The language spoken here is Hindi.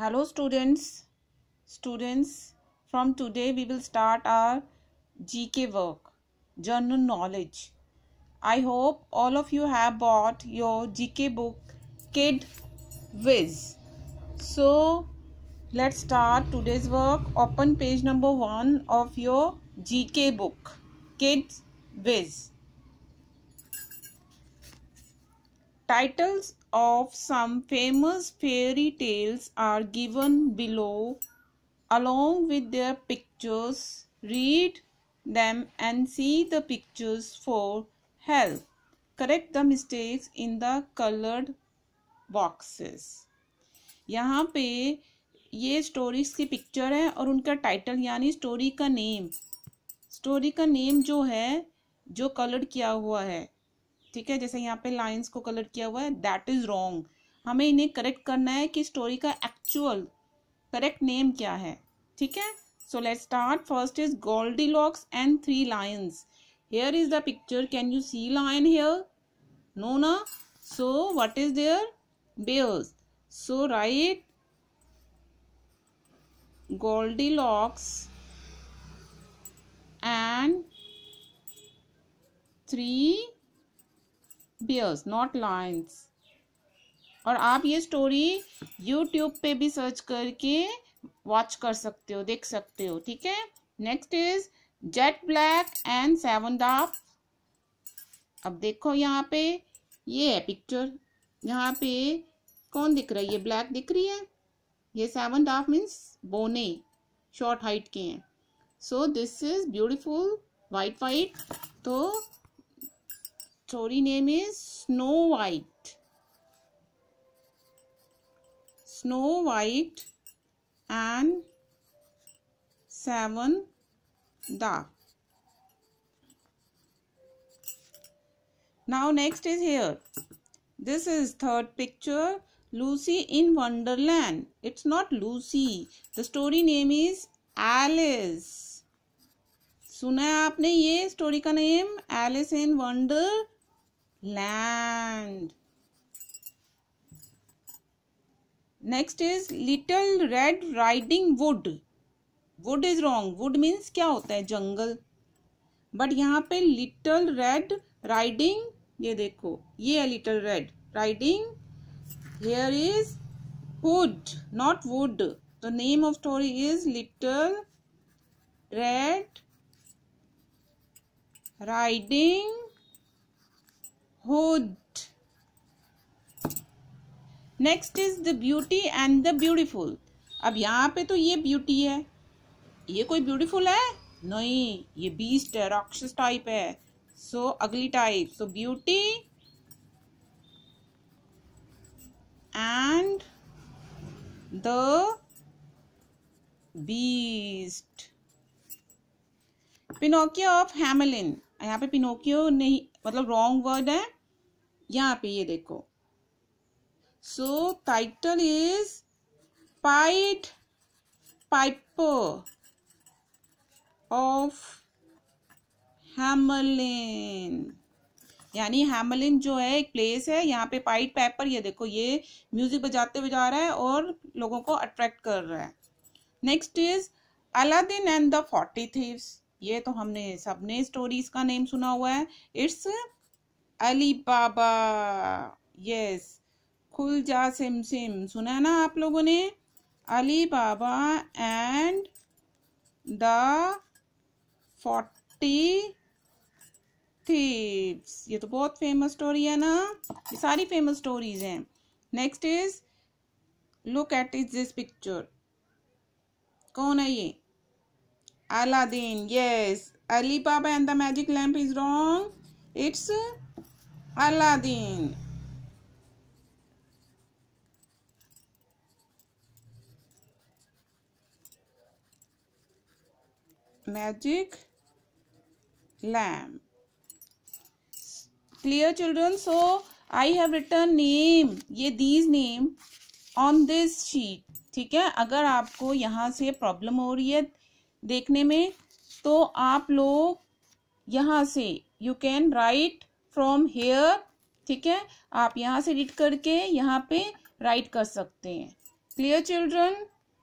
hello students students from today we will start our gk work general knowledge i hope all of you have bought your gk book kid whiz so let's start today's work open page number 1 of your gk book kids whiz titles of some famous fairy tales are given below along with their pictures. Read them and see the pictures for help. Correct the mistakes in the colored boxes. yahan pe ye stories ki picture hai aur unka title yani story ka name story ka name jo hai जो कलर्ड किया हुआ है ठीक है जैसे यहाँ पे लाइन्स को कलर किया हुआ है दैट इज रॉन्ग हमें इन्हें करेक्ट करना है कि स्टोरी का एक्चुअल करेक्ट नेम क्या है ठीक है so let start first is Goldilocks and three lions here is the picture can you see lion here no ना so what is there bears so right Goldilocks and three bears not lions और आप ये स्टोरी यूट्यूब पे भी सर्च करके वॉच कर सकते हो देख सकते हो ठीक है next is jet black and seven dwarf अब देखो यहाँ पे ये है पिक्चर यहाँ पे कौन दिख रहा है ये ब्लैक दिख रही है ये सेवन डाफ मीन्स बोने शॉर्ट हाइट के हैं so this is beautiful white white तो story name is Snow White. Snow White and Seven Da. Now next is here. This is third picture. Lucy in Wonderland. It's not Lucy. The story name is Alice. suna hai aapne ye story ka name alice in wonder land next is little red riding wood wood is wrong wood means क्या होता है जंगल बट यहाँ पे लिटल रेड राइडिंग ये देखो ये है little red riding hair is hood not wood the name of story is little red riding hood next is the beauty and the beautiful अब यहाँ पे तो ये ब्यूटी है ये कोई ब्यूटीफुल है नहीं ये बीस्ट है राक्षस टाइप है सो अगली type so beauty and the beast Pinocchio of Hamelin यहाँ पे पिनोकियो नहीं मतलब रॉन्ग वर्ड है यहाँ पे ये देखो so title is pied pipe of Hamelin यानी हैमलिन जो है एक प्लेस है यहाँ पे पाइट पेपर ये देखो ये म्यूजिक बजाते हुए जा रहा है और लोगों को अट्रैक्ट कर रहा है next is Aladdin and the forty thieves ये तो हमने सबने स्टोरीज का नेम सुना हुआ है इट्स अली बाबा यस खुल जा सिम सिम सुना है ना आप लोगों ने Ali Baba and the forty thieves ये तो बहुत फेमस स्टोरी है ना ये सारी फेमस स्टोरीज हैं next is look at is this picture कौन है ये Aladdin. Yes. Ali Baba and the magic lamp is wrong. It's Aladdin. Magic lamp. Clear children. So I have written name. ये these name on this sheet. ठीक है अगर आपको यहाँ से प्रॉब्लम हो रही है देखने में तो आप लोग यहाँ से you can write from here ठीक है आप यहाँ से रीड करके यहाँ पे राइट कर सकते हैं क्लियर चिल्ड्रन